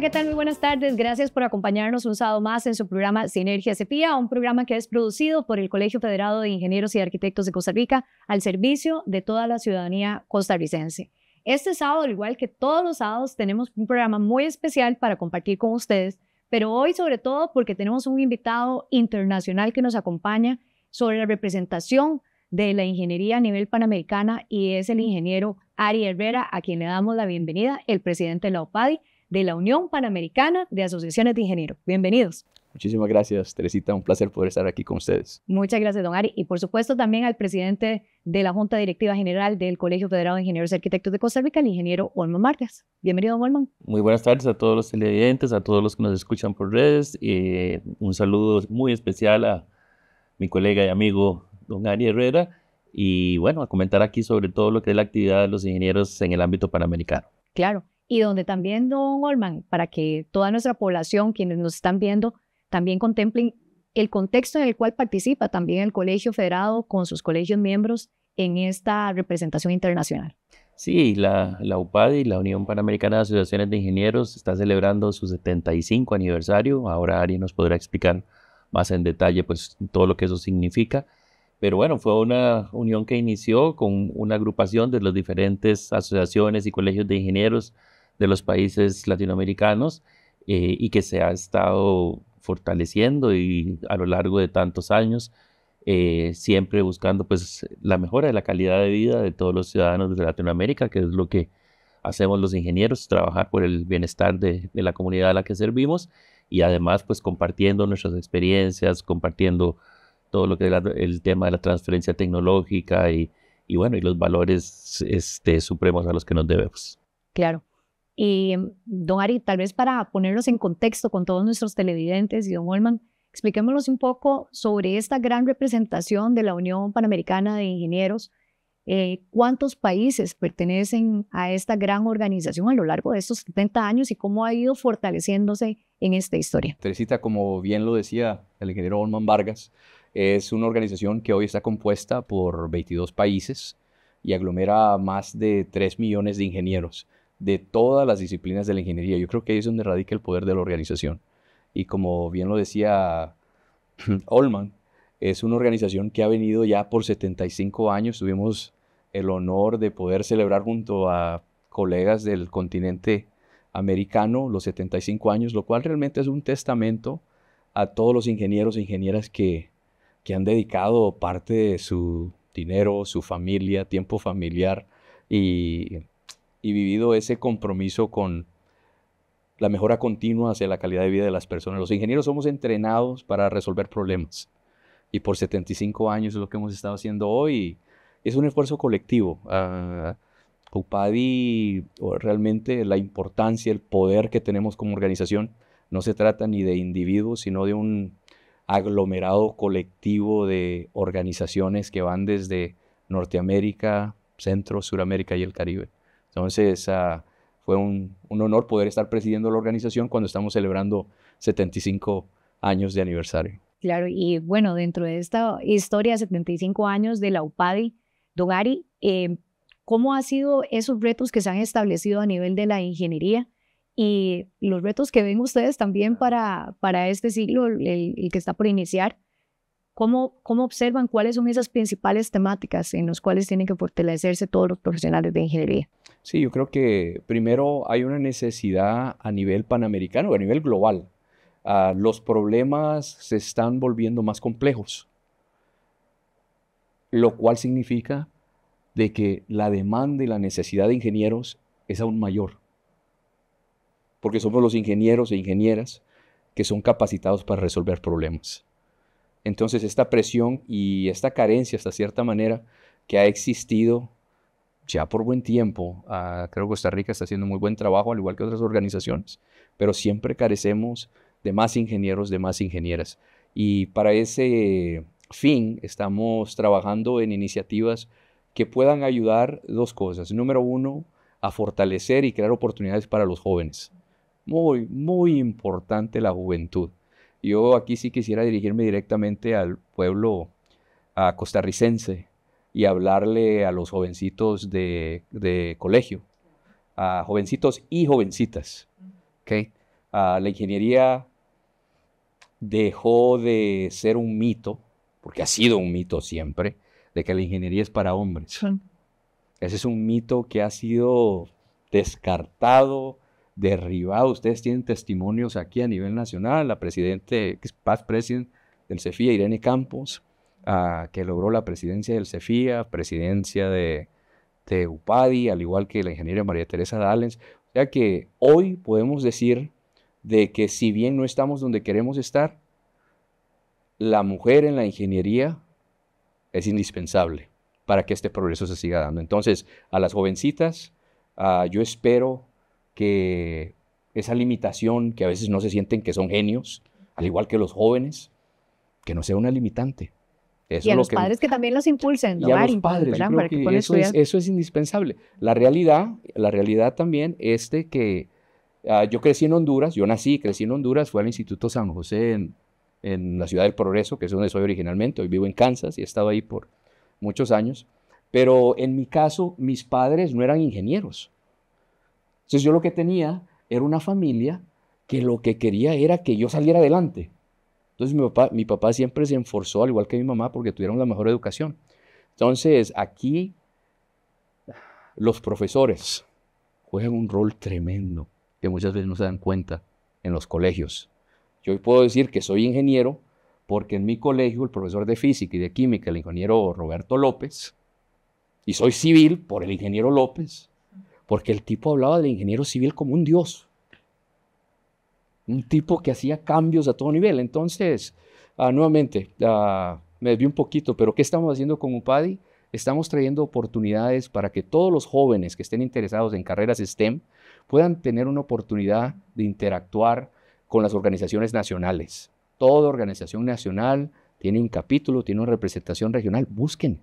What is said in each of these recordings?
¿qué tal? Muy buenas tardes. Gracias por acompañarnos un sábado más en su programa Sinergia Cepía, un programa que es producido por el Colegio Federado de Ingenieros y Arquitectos de Costa Rica al servicio de toda la ciudadanía costarricense. Este sábado, al igual que todos los sábados, tenemos un programa muy especial para compartir con ustedes, pero hoy sobre todo porque tenemos un invitado internacional que nos acompaña sobre la representación de la ingeniería a nivel panamericana y es el ingeniero Ari Herrera, a quien le damos la bienvenida, el presidente de la OPADI de la Unión Panamericana de Asociaciones de Ingenieros. Bienvenidos. Muchísimas gracias, Teresita. Un placer poder estar aquí con ustedes. Muchas gracias, don Ari. Y por supuesto también al presidente de la Junta Directiva General del Colegio Federal de Ingenieros y Arquitectos de Costa Rica, el ingeniero Olman Márquez. Bienvenido, don Olman. Muy buenas tardes a todos los televidentes, a todos los que nos escuchan por redes. y eh, un saludo muy especial a mi colega y amigo, don Ari Herrera. Y bueno, a comentar aquí sobre todo lo que es la actividad de los ingenieros en el ámbito panamericano. Claro y donde también, don Olman, para que toda nuestra población, quienes nos están viendo, también contemplen el contexto en el cual participa también el Colegio Federado con sus colegios miembros en esta representación internacional. Sí, la, la UPADI, la Unión Panamericana de Asociaciones de Ingenieros, está celebrando su 75 aniversario. Ahora Ari nos podrá explicar más en detalle pues, todo lo que eso significa. Pero bueno, fue una unión que inició con una agrupación de las diferentes asociaciones y colegios de ingenieros de los países latinoamericanos eh, y que se ha estado fortaleciendo y a lo largo de tantos años, eh, siempre buscando pues la mejora de la calidad de vida de todos los ciudadanos de Latinoamérica, que es lo que hacemos los ingenieros, trabajar por el bienestar de, la comunidad a la que servimos y además pues compartiendo nuestras experiencias, compartiendo todo lo que es el tema de la transferencia tecnológica y, y bueno, y los valores este, supremos a los que nos debemos. Claro. Y don Ari, tal vez para ponernos en contexto con todos nuestros televidentes y don Olman, expliquémonos un poco sobre esta gran representación de la Unión Panamericana de Ingenieros. Eh, ¿Cuántos países pertenecen a esta gran organización a lo largo de estos 70 años y cómo ha ido fortaleciéndose en esta historia? Teresita, como bien lo decía el ingeniero Olman Vargas, es una organización que hoy está compuesta por 22 países y aglomera más de 3 millones de ingenieros de todas las disciplinas de la ingeniería. Yo creo que ahí es donde radica el poder de la organización. Y como bien lo decía Olman, es una organización que ha venido ya por 75 años. Tuvimos el honor de poder celebrar junto a colegas del continente americano los 75 años, lo cual realmente es un testamento a todos los ingenieros e ingenieras que, que han dedicado parte de su dinero, su familia, tiempo familiar y y vivido ese compromiso con la mejora continua hacia la calidad de vida de las personas. Los ingenieros somos entrenados para resolver problemas y por 75 años es lo que hemos estado haciendo hoy. Es un esfuerzo colectivo. Uh, UPADI, realmente la importancia, el poder que tenemos como organización, no se trata ni de individuos, sino de un aglomerado colectivo de organizaciones que van desde Norteamérica, Centro, Suramérica y el Caribe. Entonces, ah, fue un, honor poder estar presidiendo la organización cuando estamos celebrando 75 años de aniversario. Claro, y bueno, dentro de esta historia, de 75 años de la UPADI, Dogari, em, ¿cómo han sido esos retos que se han establecido a nivel de la ingeniería y los retos que ven ustedes también para, para este siglo, el que está por iniciar? ¿Cómo, observan cuáles son esas principales temáticas en las cuales tienen que fortalecerse todos los profesionales de ingeniería? Sí, yo creo que primero hay una necesidad a nivel panamericano, a nivel global. Ah, los problemas se están volviendo más complejos, lo cual significa de que la demanda y la necesidad de ingenieros es aún mayor, porque somos los ingenieros e ingenieras que son capacitados para resolver problemas. Entonces esta presión y esta carencia, hasta cierta manera, que ha existido ya por buen tiempo, ah, creo que Costa Rica está haciendo muy buen trabajo, al igual que otras organizaciones, pero siempre carecemos de más ingenieros, de más ingenieras. Y para ese fin estamos trabajando en iniciativas que puedan ayudar dos cosas. Número uno, a fortalecer y crear oportunidades para los jóvenes. Muy, muy importante la juventud. Yo aquí sí quisiera dirigirme directamente al pueblo a costarricense y hablarle a los jovencitos de, colegio, a jovencitos y jovencitas. A ah, la ingeniería dejó de ser un mito, porque ha sido un mito siempre, de que la ingeniería es para hombres. Ese es un mito que ha sido descartado, derribado. Ustedes tienen testimonios aquí a nivel nacional, la presidente, past president del CEFIA, Irene Campos, ah, que logró la presidencia del CEFIA, presidencia de, UPADI, al igual que la ingeniera María Teresa Dallens. O sea que hoy podemos decir de que si bien no estamos donde queremos estar, la mujer en la ingeniería es indispensable para que este progreso se siga dando. Entonces, a las jovencitas, ah, yo espero que esa limitación, que a veces no se sienten que son genios, al igual que los jóvenes, que no sea una limitante. Eso y a los padres que también los impulsen. Y a los padres, eso, es, indispensable. La realidad, la realidad también es de que ah, yo crecí en Honduras, yo nací, crecí en Honduras, fui al Instituto San José en, en la Ciudad del Progreso, que es donde soy originalmente, hoy vivo en Kansas y he estado ahí por muchos años, pero en mi caso mis padres no eran ingenieros, entonces yo lo que tenía era una familia que lo que quería era que yo saliera adelante. Entonces mi papá, mi papá siempre se enforzó, al igual que mi mamá, porque tuvieron la mejor educación. Entonces aquí los profesores juegan un rol tremendo que muchas veces no se dan cuenta en los colegios. Yo hoy puedo decir que soy ingeniero porque en mi colegio el profesor de física y de química, el ingeniero Roberto López, y soy civil por el ingeniero López, porque el tipo hablaba del ingeniero civil como un dios. Un tipo que hacía cambios a todo nivel. Entonces, ah, nuevamente, ah, me desvié un poquito, pero ¿qué estamos haciendo con UPADI? Estamos trayendo oportunidades para que todos los jóvenes que estén interesados en carreras STEM puedan tener una oportunidad de interactuar con las organizaciones nacionales. Toda organización nacional tiene un capítulo, tiene una representación regional. Busquen,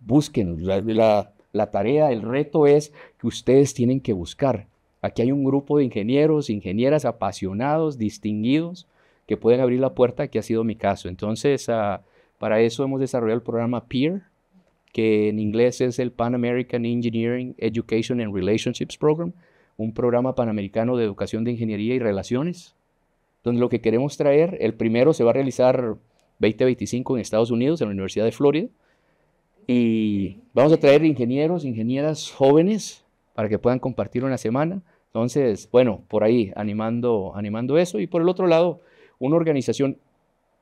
busquen. la, la tarea, el reto es que ustedes tienen que buscar. Aquí hay un grupo de ingenieros, ingenieras apasionados, distinguidos, que pueden abrir la puerta, que ha sido mi caso. Entonces, ah, para eso hemos desarrollado el programa PEER, que en inglés es el Pan American Engineering Education and Relationships Program, un programa panamericano de educación de ingeniería y relaciones, donde lo que queremos traer, el primero se va a realizar 2025 en Estados Unidos, en la Universidad de Florida, y vamos a traer ingenieros, ingenieras jóvenes para que puedan compartir una semana. Entonces, bueno, por ahí animando, animando eso. Y por el otro lado, una organización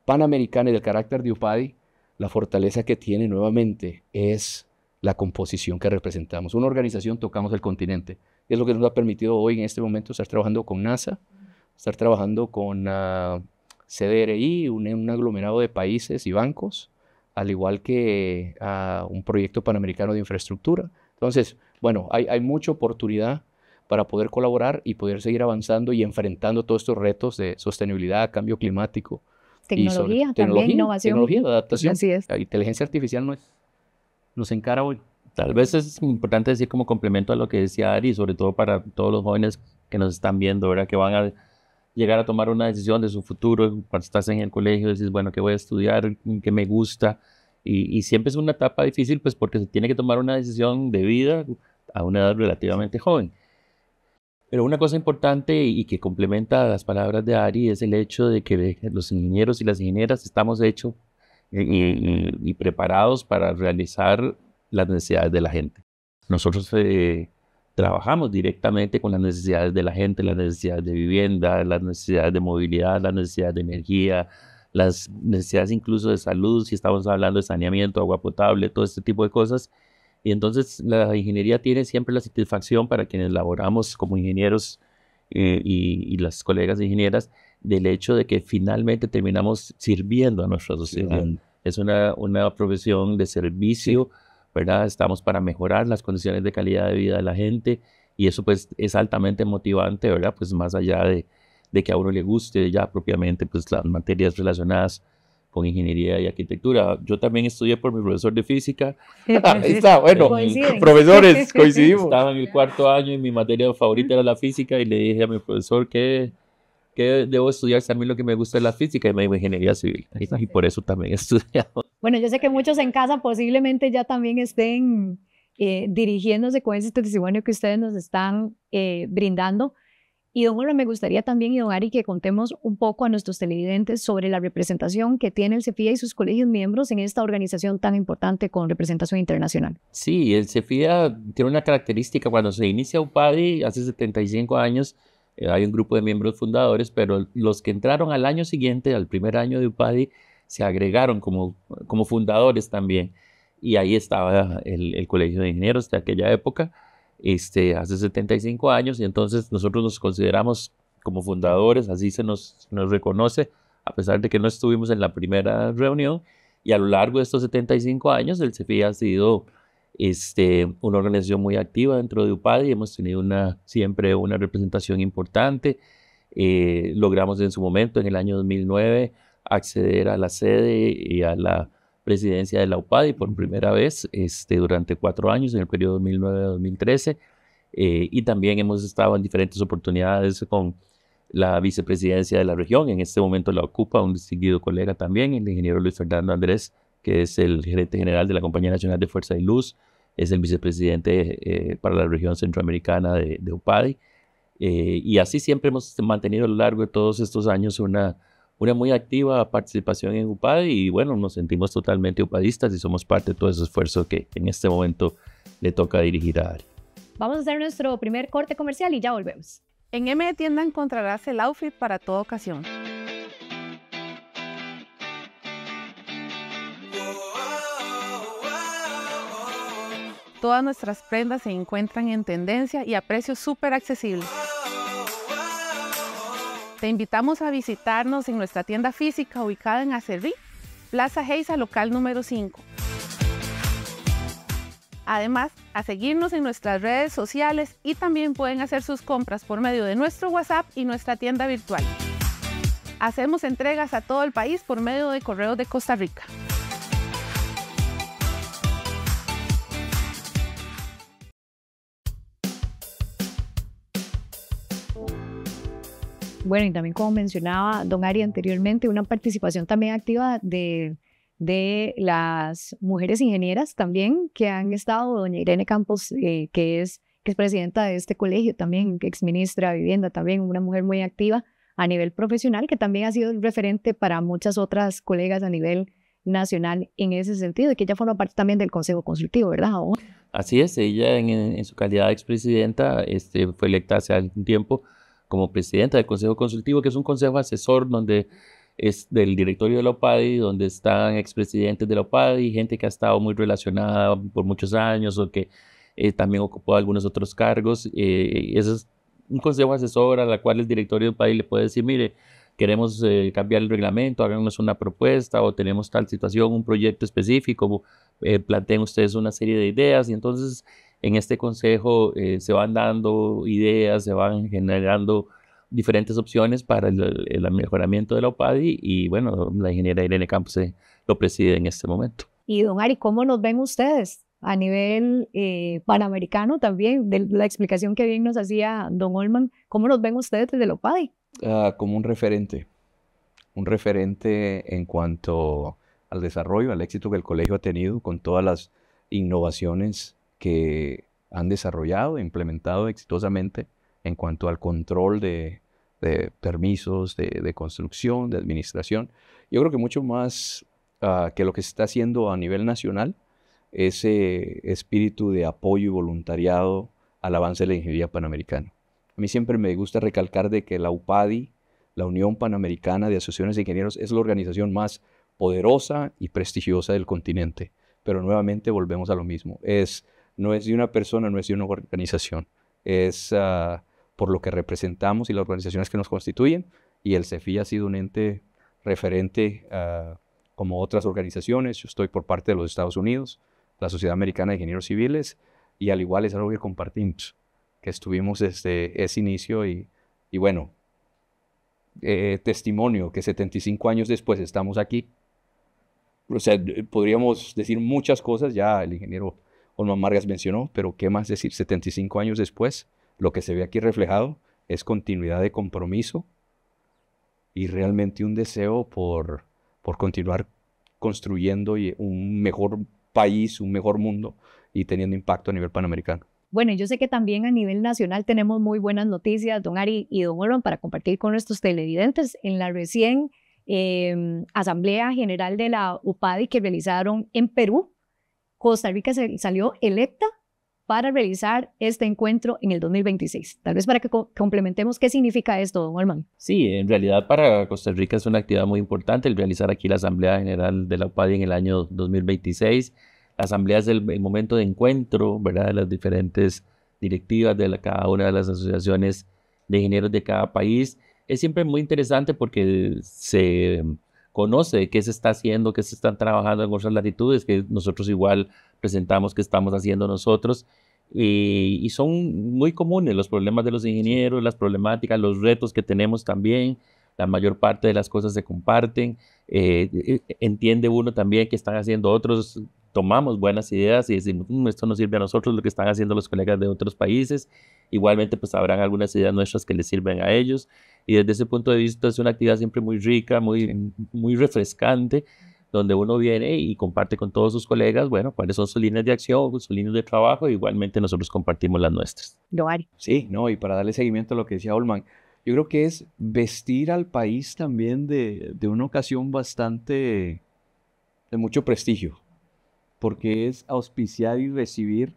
panamericana y del carácter de UPADI, la fortaleza que tiene nuevamente es la composición que representamos. Una organización tocamos el continente. Es lo que nos ha permitido hoy en este momento estar trabajando con NASA, estar trabajando con ah, CDRI, un aglomerado de países y bancos, al igual que a un proyecto panamericano de infraestructura. Entonces, bueno, hay, mucha oportunidad para poder colaborar y poder seguir avanzando y enfrentando todos estos retos de sostenibilidad, cambio climático. Tecnología, también innovación. Tecnología, adaptación. Así es. inteligencia artificial nos encara hoy. Tal vez es importante decir como complemento a lo que decía Ari, sobre todo para todos los jóvenes que nos están viendo, ¿verdad? que van a llegar a tomar una decisión de su futuro, cuando estás en el colegio, dices, bueno, ¿qué voy a estudiar? ¿Qué me gusta? Y, siempre es una etapa difícil, pues porque se tiene que tomar una decisión de vida a una edad relativamente joven. Pero una cosa importante y que complementa las palabras de Ari es el hecho de que los ingenieros y las ingenieras estamos hechos y, preparados para realizar las necesidades de la gente. Nosotros eh, trabajamos directamente con las necesidades de la gente, las necesidades de vivienda, las necesidades de movilidad, las necesidades de energía, las necesidades incluso de salud, si estamos hablando de saneamiento, agua potable, todo este tipo de cosas. Y entonces la ingeniería tiene siempre la satisfacción para quienes laboramos como ingenieros eh, y, las colegas ingenieras del hecho de que finalmente terminamos sirviendo a nuestra sociedad. es una, una profesión de servicio. ¿verdad? Estamos para mejorar las condiciones de calidad de vida de la gente y eso pues es altamente motivante, ¿verdad? Pues más allá de, de que a uno le guste ya propiamente pues las materias relacionadas con ingeniería y arquitectura. Yo también estudié por mi profesor de física. está, bueno, profesores, coincidimos. Estaba en el cuarto año y mi materia favorita era la física y le dije a mi profesor que, que debo estudiar, también lo que me gusta es la física y me dijo ingeniería civil. Y por eso también estudiado bueno, yo sé que muchos en casa posiblemente ya también estén eh, dirigiéndose con este testimonio que ustedes nos están eh, brindando. Y don Juan me gustaría también, y don Ari, que contemos un poco a nuestros televidentes sobre la representación que tiene el CEFIA y sus colegios miembros en esta organización tan importante con representación internacional. Sí, el CEFIA tiene una característica, cuando se inicia UPADI hace 75 años, eh, hay un grupo de miembros fundadores, pero los que entraron al año siguiente, al primer año de UPADI, se agregaron como, como fundadores también. Y ahí estaba el, Colegio de Ingenieros de aquella época, este, hace 75 años, y entonces nosotros nos consideramos como fundadores, así se nos, nos reconoce, a pesar de que no estuvimos en la primera reunión. Y a lo largo de estos 75 años, el CEPI ha sido este, una organización muy activa dentro de UPAD y hemos tenido una, siempre una representación importante. Eh, logramos en su momento, en el año 2009, acceder a la sede y a la presidencia de la UPADI por primera vez este, durante cuatro años, en el periodo 2009-2013. Eh, y también hemos estado en diferentes oportunidades con la vicepresidencia de la región. En este momento la ocupa un distinguido colega también, el ingeniero Luis Fernando Andrés, que es el gerente general de la Compañía Nacional de Fuerza y Luz, es el vicepresidente eh, para la región centroamericana de, UPADI. Eh, y así siempre hemos mantenido a lo largo de todos estos años una una muy activa participación en UPAD y bueno, nos sentimos totalmente upadistas y somos parte de todo ese esfuerzo que en este momento le toca dirigir a Ari. Vamos a hacer nuestro primer corte comercial y ya volvemos. En M Tienda encontrarás el outfit para toda ocasión. Todas nuestras prendas se encuentran en tendencia y a precios súper accesibles. Te invitamos a visitarnos en nuestra tienda física ubicada en Acerbi, Plaza Geisa, local número 5. Además, a seguirnos en nuestras redes sociales y también pueden hacer sus compras por medio de nuestro WhatsApp y nuestra tienda virtual. Hacemos entregas a todo el país por medio de correos de Costa Rica. bueno, y también como mencionaba don Ari anteriormente, una participación también activa de, de las mujeres ingenieras también que han estado, doña Irene Campos, eh, que, es, que es presidenta de este colegio también, exministra de vivienda también, una mujer muy activa a nivel profesional, que también ha sido referente para muchas otras colegas a nivel nacional en ese sentido, y que ella forma parte también del Consejo Consultivo, ¿verdad? Así es, ella en, su calidad de expresidenta este, fue electa hace algún tiempo como presidenta del Consejo Consultivo, que es un consejo asesor donde es del directorio de la OPADI, donde están expresidentes de la OPADI, gente que ha estado muy relacionada por muchos años o que eh, también ocupó algunos otros cargos. Eh, ese es un consejo asesor a la cual el directorio de OPADI le puede decir, mire, queremos eh, cambiar el reglamento, háganos una propuesta o tenemos tal situación, un proyecto específico, planteen ustedes una serie de ideas y entonces en este consejo eh, se van dando ideas, se van generando diferentes opciones para el, mejoramiento de la OPADI y bueno, la ingeniera Irene Campos lo preside en este momento. Y don Ari, ¿cómo nos ven ustedes a nivel eh, panamericano también? De la explicación que bien nos hacía don Olman, ¿cómo nos ven ustedes desde la OPADI? Ah, como un referente, un referente en cuanto al desarrollo, al éxito que el colegio ha tenido con todas las innovaciones que han desarrollado e implementado exitosamente en cuanto al control de, permisos, de, construcción, de administración. Yo creo que mucho más ah, que lo que se está haciendo a nivel nacional, ese espíritu de apoyo y voluntariado al avance de la ingeniería panamericana. A mí siempre me gusta recalcar de que la UPADI, la Unión Panamericana de Asociaciones de Ingenieros, es la organización más poderosa y prestigiosa del continente. Pero nuevamente volvemos a lo mismo. Es no es de una persona, no es de una organización, es ah, por lo que representamos y las organizaciones que nos constituyen, y el CEFI ha sido un ente referente ah, como otras organizaciones, yo estoy por parte de los Estados Unidos, la Sociedad Americana de Ingenieros Civiles, y al igual es algo que compartimos, que estuvimos desde ese inicio y, bueno, eh, testimonio que 75 años después estamos aquí. O sea, podríamos decir muchas cosas, ya el ingeniero Olman Margas mencionó, pero qué más decir, 75 años después, lo que se ve aquí reflejado es continuidad de compromiso y realmente un deseo por, por continuar construyendo un mejor país, un mejor mundo y teniendo impacto a nivel panamericano. Bueno, yo sé que también a nivel nacional tenemos muy buenas noticias, don Ari y don Olman, para compartir con nuestros televidentes en la recién em, Asamblea General de la UPADI que realizaron en Perú. Costa Rica se salió electa para realizar este encuentro en el 2026. Tal vez para que complementemos qué significa esto, don Sí, en realidad para Costa Rica es una actividad muy importante el realizar aquí la Asamblea General de la UPADI en el año 2026. La Asamblea es el, momento de encuentro ¿verdad? de las diferentes directivas de cada una de las asociaciones de ingenieros de cada país. Es siempre muy interesante porque se conoce qué se está haciendo, qué se están trabajando en otras latitudes, que nosotros igual presentamos que estamos haciendo nosotros. Eh, y, son muy comunes los problemas de los ingenieros, las problemáticas, los retos que tenemos también. La mayor parte de las cosas se comparten. Eh, e, e, entiende uno también qué están haciendo otros. Tomamos buenas ideas y decimos, mm, esto nos sirve a nosotros, lo que están haciendo los colegas de otros países. Igualmente, pues habrán algunas ideas nuestras que les sirven a ellos y desde ese punto de vista es una actividad siempre muy rica, muy, muy refrescante, donde uno viene y comparte con todos sus colegas, bueno, cuáles son sus líneas de acción, sus líneas de trabajo, e igualmente nosotros compartimos las nuestras. Doari. Sí, no, y para darle seguimiento a lo que decía Olman, yo creo que es vestir al país también de, de una ocasión bastante de mucho prestigio, porque es auspiciar y recibir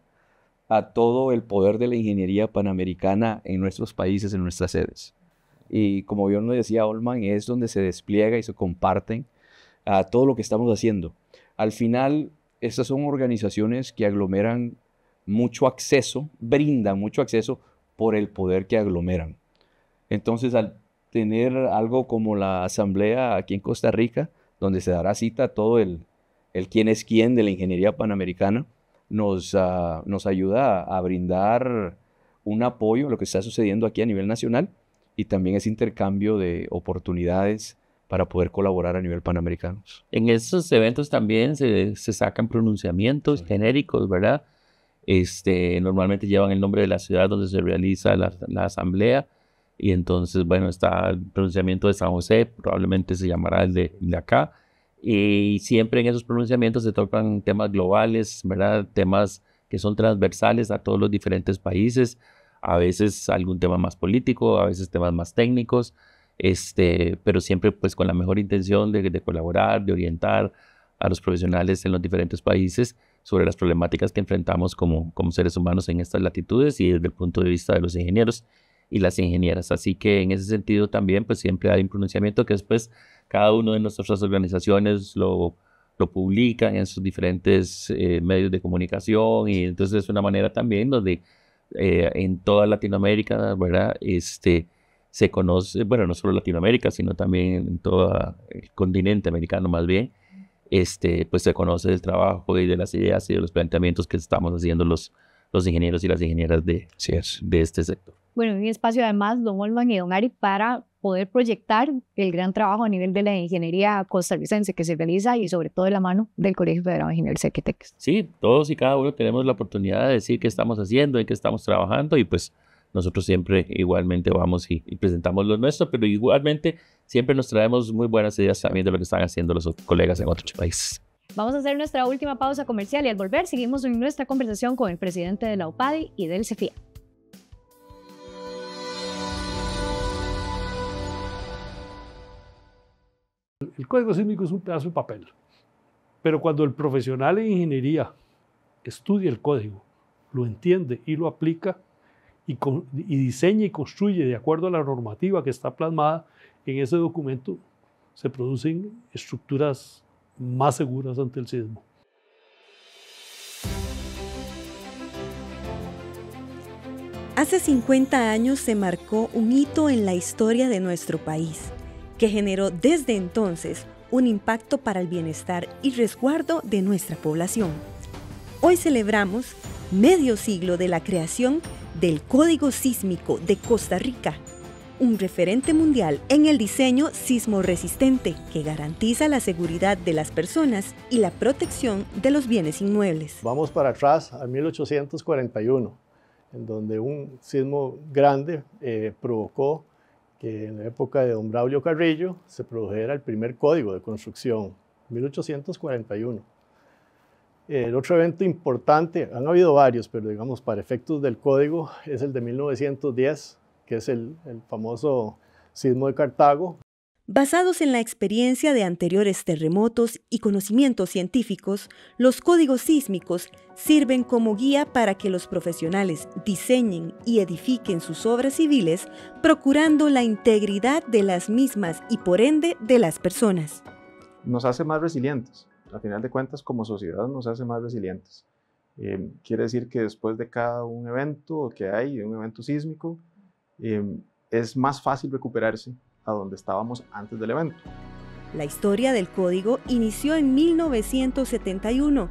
a todo el poder de la ingeniería panamericana en nuestros países, en nuestras sedes. Y como bien lo decía Olman, es donde se despliega y se comparten a ah, todo lo que estamos haciendo. Al final, estas son organizaciones que aglomeran mucho acceso, brindan mucho acceso por el poder que aglomeran. Entonces, al tener algo como la asamblea aquí en Costa Rica, donde se dará cita a todo el, quién es quién de la ingeniería panamericana, ah, nos, ayuda a, brindar un apoyo a lo que está sucediendo aquí a nivel nacional y también ese intercambio de oportunidades para poder colaborar a nivel panamericano. En esos eventos también se, sacan pronunciamientos genéricos, ¿verdad? Este, normalmente llevan el nombre de la ciudad donde se realiza la, asamblea y entonces, bueno, está el pronunciamiento de San José, probablemente se llamará el de, de acá, y siempre en esos pronunciamientos se tocan temas globales, ¿verdad? Temas que son transversales a todos los diferentes países a veces algún tema más político, a veces temas más técnicos, este, pero siempre pues con la mejor intención de, colaborar, de orientar a los profesionales en los diferentes países sobre las problemáticas que enfrentamos como, como seres humanos en estas latitudes y desde el punto de vista de los ingenieros y las ingenieras. Así que en ese sentido también pues siempre hay un pronunciamiento que después cada uno de nuestras organizaciones lo, lo publican en sus diferentes eh, medios de comunicación y entonces es una manera también donde eh, en toda Latinoamérica, ¿verdad? Este, se conoce, bueno, no solo Latinoamérica, sino también en todo el continente americano más bien, este, pues se conoce el trabajo y de las ideas y de los planteamientos que estamos haciendo los, los ingenieros y las ingenieras de, de este sector bueno, un espacio además, don Olman y don Ari, para poder proyectar el gran trabajo a nivel de la ingeniería costarricense que se realiza y sobre todo de la mano del Colegio Federal de Ingenieros Arquitectos. Sí, todos y cada uno tenemos la oportunidad de decir qué estamos haciendo, en qué estamos trabajando y pues nosotros siempre igualmente vamos y, presentamos lo nuestro, pero igualmente siempre nos traemos muy buenas ideas también de lo que están haciendo los colegas en otros países. Vamos a hacer nuestra última pausa comercial y al volver seguimos en nuestra conversación con el presidente de la UPADI y del CEFIA. El código sísmico es un pedazo de papel. Pero cuando el profesional en ingeniería estudia el código, lo entiende y lo aplica y, y, diseña y construye de acuerdo a la normativa que está plasmada en ese documento, se producen estructuras más seguras ante el sismo. Hace 50 años se marcó un hito en la historia de nuestro país que generó desde entonces un impacto para el bienestar y resguardo de nuestra población. Hoy celebramos medio siglo de la creación del Código Sísmico de Costa Rica, un referente mundial en el diseño sismo resistente que garantiza la seguridad de las personas y la protección de los bienes inmuebles. Vamos para atrás a 1841, en donde un sismo grande eh, provocó que en la época de don Braulio Carrillo se produjera el primer código de construcción, 1841. El otro evento importante, han habido varios, pero digamos para efectos del código, es el de 1910, que es el, famoso sismo de Cartago, Basados en la experiencia de anteriores terremotos y conocimientos científicos, los códigos sísmicos sirven como guía para que los profesionales diseñen y edifiquen sus obras civiles, procurando la integridad de las mismas y por ende de las personas. Nos hace más resilientes. A final de cuentas, como sociedad, nos hace más resilientes. Em, quiere decir que después de cada un evento que hay, un evento sísmico, em, es más fácil recuperarse a donde estábamos antes del evento. La historia del código inició en 1971,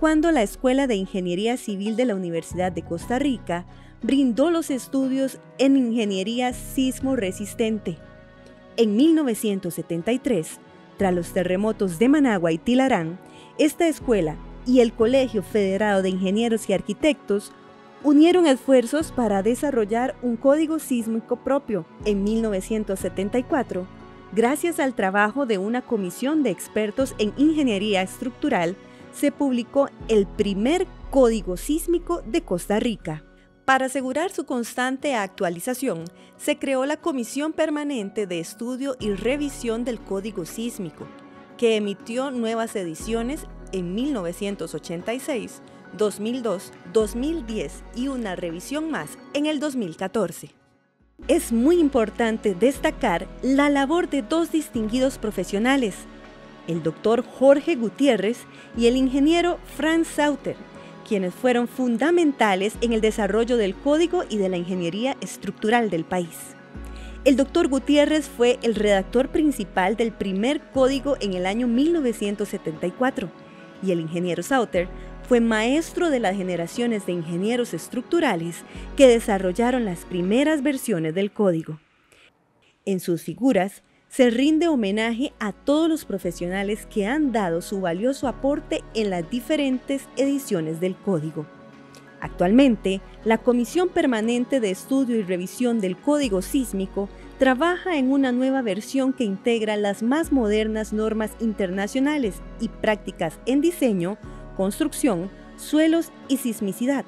cuando la Escuela de Ingeniería Civil de la Universidad de Costa Rica brindó los estudios en ingeniería sismo resistente. En 1973, tras los terremotos de Managua y Tilarán, esta escuela y el Colegio Federado de Ingenieros y Arquitectos unieron esfuerzos para desarrollar un código sísmico propio en 1974, gracias al trabajo de una comisión de expertos en ingeniería estructural se publicó el primer Código Sísmico de Costa Rica. Para asegurar su constante actualización, se creó la Comisión Permanente de Estudio y Revisión del Código Sísmico, que emitió nuevas ediciones en 1986 2002, 2010 y una revisión más en el 2014. Es muy importante destacar la labor de dos distinguidos profesionales, el doctor Jorge Gutiérrez y el ingeniero Franz Sauter, quienes fueron fundamentales en el desarrollo del código y de la ingeniería estructural del país. El doctor Gutiérrez fue el redactor principal del primer código en el año 1974 y el ingeniero Sauter fue maestro de las generaciones de ingenieros estructurales que desarrollaron las primeras versiones del código. En sus figuras se rinde homenaje a todos los profesionales que han dado su valioso aporte en las diferentes ediciones del código. Actualmente, la Comisión Permanente de Estudio y Revisión del Código Sísmico trabaja en una nueva versión que integra las más modernas normas internacionales y prácticas en diseño construcción, suelos y sismicidad,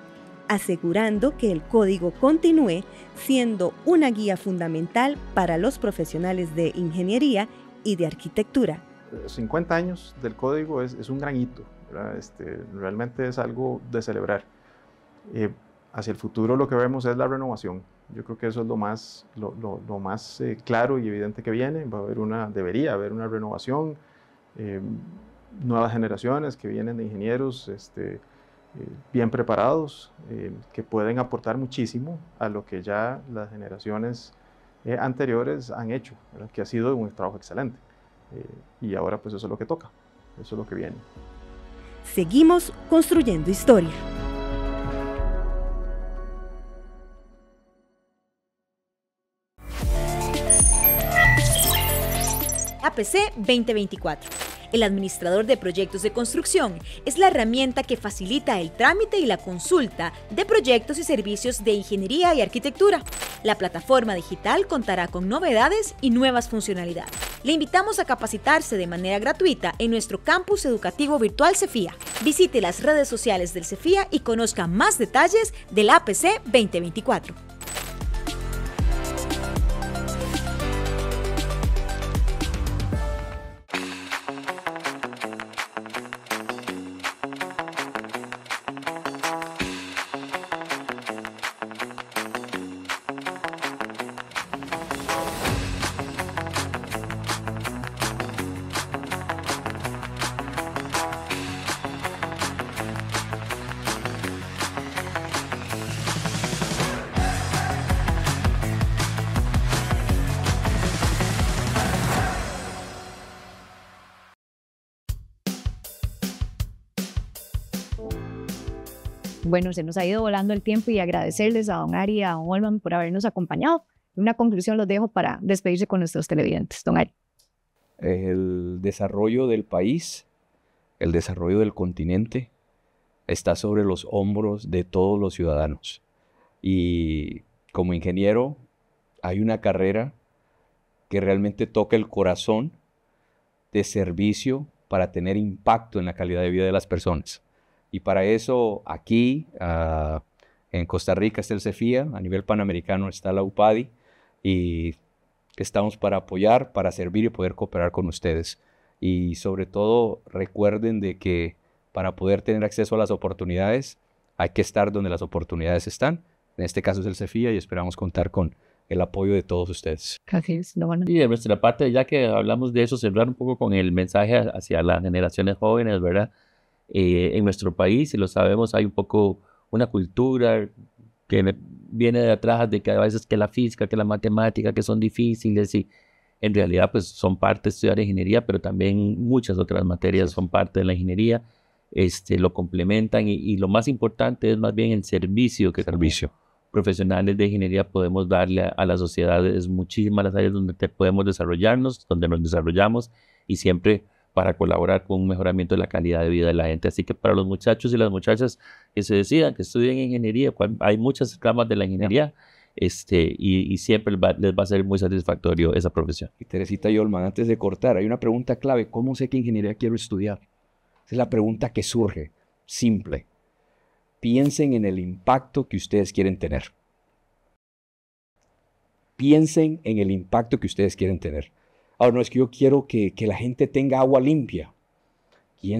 asegurando que el código continúe siendo una guía fundamental para los profesionales de ingeniería y de arquitectura. 50 años del código es, un gran hito, este, realmente es algo de celebrar. Eh, hacia el futuro lo que vemos es la renovación. Yo creo que eso es lo más, eh, claro y evidente que viene. Va a haber una, debería haber una renovación. Eh, nuevas generaciones que vienen de ingenieros este, eh, bien preparados, eh, que pueden aportar muchísimo a lo que ya las generaciones eh, anteriores han hecho, que ha sido un trabajo excelente. y ahora pues eso es lo que toca, eso es lo que viene. Seguimos construyendo historia. APC 2024 el administrador de proyectos de construcción es la herramienta que facilita el trámite y la consulta de proyectos y servicios de ingeniería y arquitectura. La plataforma digital contará con novedades y nuevas funcionalidades. Le invitamos a capacitarse de manera gratuita en nuestro campus educativo virtual Cefia. Visite las redes sociales del Cefia y conozca más detalles del APC 2024. Bueno, se nos ha ido volando el tiempo y agradecerles a don Ari y a don Olman por habernos acompañado. Una conclusión los dejo para despedirse con nuestros televidentes. Don Ari. El desarrollo del país, el desarrollo del continente, está sobre los hombros de todos los ciudadanos. Y como ingeniero, hay una carrera que realmente toca el corazón de servicio para tener impacto en la calidad de vida de las personas. Y para eso aquí ah, en Costa Rica está el CEFIA, a nivel panamericano está la UPADI y estamos para apoyar, para servir y poder cooperar con ustedes. Y sobre todo recuerden de que para poder tener acceso a las oportunidades hay que estar donde las oportunidades están. En este caso es el CEFIA y esperamos contar con el apoyo de todos ustedes. Y de nuestra parte, ya que hablamos de eso, cerrar un poco con el mensaje hacia las generaciones jóvenes, ¿verdad? Eh, en nuestro país, y lo sabemos, hay un poco una cultura que viene de atrás de que a veces que la física, que la matemática, que son difíciles y en realidad pues son parte de estudiar ingeniería, pero también muchas otras materias son parte de la ingeniería, este, lo complementan y, lo más importante es más bien el servicio que servicio. profesionales de ingeniería podemos darle a, las la sociedad, es muchísimas las áreas donde te podemos desarrollarnos, donde nos desarrollamos y siempre para colaborar con un mejoramiento de la calidad de vida de la gente. Así que para los muchachos y las muchachas que se decidan, que estudien ingeniería, hay muchas ramas de la ingeniería. Este, y, siempre les va a ser muy satisfactorio esa profesión. Y Teresita Yolman, antes de cortar, hay una pregunta clave. ¿Cómo sé qué ingeniería quiero estudiar? Esa es la pregunta que surge, simple. Piensen en el impacto que ustedes quieren tener. Piensen en el impacto que ustedes quieren tener. Ahora, no es que yo quiero que, la gente tenga agua limpia.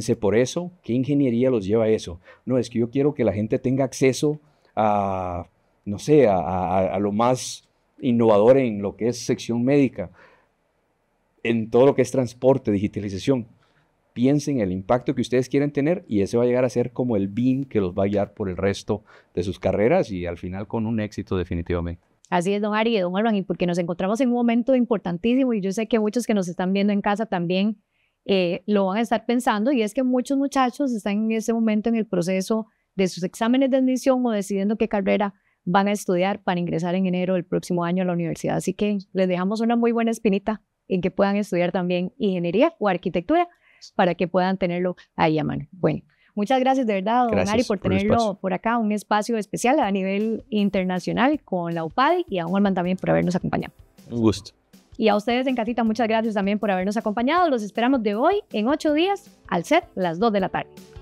se por eso. ¿Qué ingeniería los lleva a eso? No, es que yo quiero que la gente tenga acceso a, no sé, a, lo más innovador en lo que es sección médica, en todo lo que es transporte, digitalización. Piensen en el impacto que ustedes quieren tener y ese va a llegar a ser como el BIM que los va a guiar por el resto de sus carreras y al final con un éxito definitivamente. Así es, don Ari y don Alban, y porque nos encontramos en un momento importantísimo y yo sé que muchos que nos están viendo en casa también eh, lo van a estar pensando y es que muchos muchachos están en ese momento en el proceso de sus exámenes de admisión o decidiendo qué carrera van a estudiar para ingresar en enero del próximo año a la universidad. Así que les dejamos una muy buena espinita en que puedan estudiar también ingeniería o arquitectura para que puedan tenerlo ahí a mano. Bueno. Muchas gracias de verdad, don Ari, por, tenerlo por acá, un espacio especial a nivel internacional con la UPADI y a don Alman también por habernos acompañado. Un gusto. Y a ustedes en casita, muchas gracias también por habernos acompañado. Los esperamos de hoy en ocho días al set, las 2 de la tarde.